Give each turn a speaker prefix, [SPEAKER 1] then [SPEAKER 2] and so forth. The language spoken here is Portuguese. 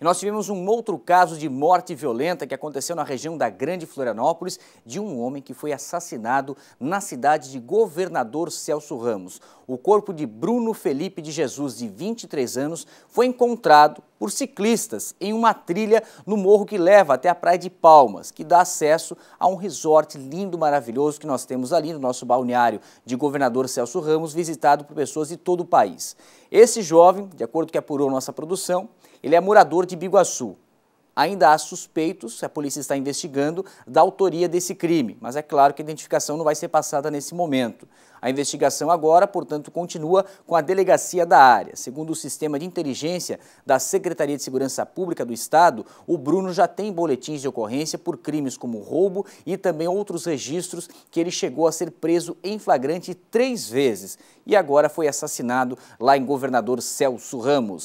[SPEAKER 1] E nós tivemos um outro caso de morte violenta que aconteceu na região da Grande Florianópolis, de um homem que foi assassinado na cidade de Governador Celso Ramos. O corpo de Bruno Felipe de Jesus, de 23 anos, foi encontrado por ciclistas em uma trilha no morro que leva até a Praia de Palmas, que dá acesso a um resort lindo, maravilhoso que nós temos ali no nosso balneário de governador Celso Ramos, visitado por pessoas de todo o país. Esse jovem, de acordo com que apurou nossa produção, ele é morador de Biguaçu. Ainda há suspeitos, a polícia está investigando, da autoria desse crime, mas é claro que a identificação não vai ser passada nesse momento. A investigação agora, portanto, continua com a delegacia da área. Segundo o sistema de inteligência da Secretaria de Segurança Pública do Estado, o Bruno já tem boletins de ocorrência por crimes como roubo e também outros registros que ele chegou a ser preso em flagrante três vezes e agora foi assassinado lá em Governador Celso Ramos.